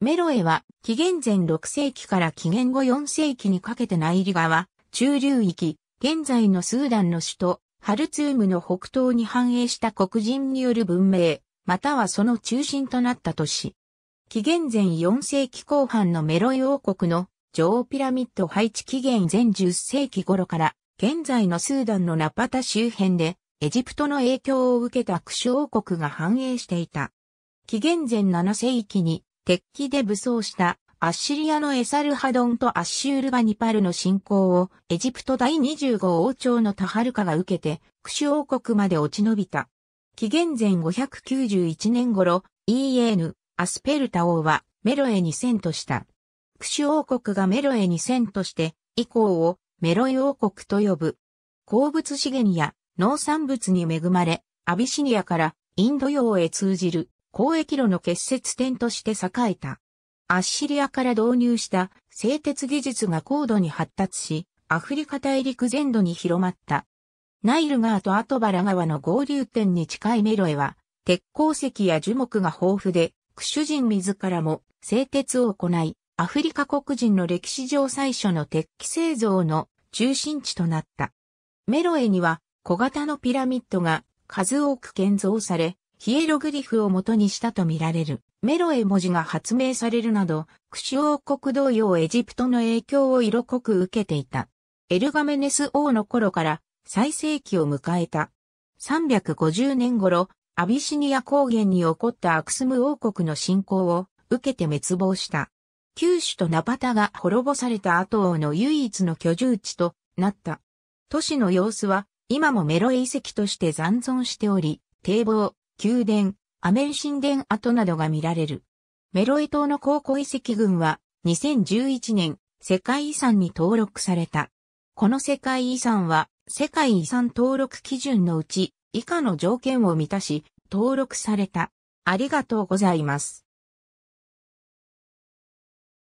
メロエは紀元前6世紀から紀元後4世紀にかけてナイリ川、中流域、現在のスーダンの首都、ハルツームの北東に繁栄した黒人による文明、またはその中心となった都市。紀元前4世紀後半のメロエ王国の女王ピラミッド配置紀元前10世紀頃から、現在のスーダンのナパタ周辺で、エジプトの影響を受けたクシュ王国が繁栄していた。紀元前7世紀に鉄器で武装したアッシリアのエサルハドンとアッシュールバニパルの侵攻をエジプト第25王朝のタハルカが受けて、クシュ王国まで落ち延びた。紀元前591年頃、イーエーヌ、アスペルタ王はメロエに遷都した。クシュ王国がメロエに遷都して、以降をメロイ王国と呼ぶ。鉱物資源や農産物に恵まれ、アビシニアからインド洋へ通じる交易路の結節点として栄えた。アッシリアから導入した製鉄技術が高度に発達し、アフリカ大陸全土に広まった。ナイル川とアトバラ川の合流点に近いメロエは、鉄鉱石や樹木が豊富で、クシュ人自らも製鉄を行い、アフリカ黒人の歴史上最初の鉄器製造の中心地となった。メロエには小型のピラミッドが数多く建造され、ヒエログリフを元にしたとみられるメロエ文字が発明されるなど、クシ王国同様エジプトの影響を色濃く受けていた。エルガメネス王の頃から最盛期を迎えた。350年頃、アビシニア高原に起こったアクスム王国の侵攻を受けて滅亡した。九州とナパタが滅ぼされた後王の唯一の居住地となった。都市の様子は今もメロエ遺跡として残存しており、堤防、宮殿、アメン神殿跡などが見られる。メロイ島の考古遺跡群は2011年世界遺産に登録された。この世界遺産は世界遺産登録基準のうち以下の条件を満たし登録された。ありがとうございます。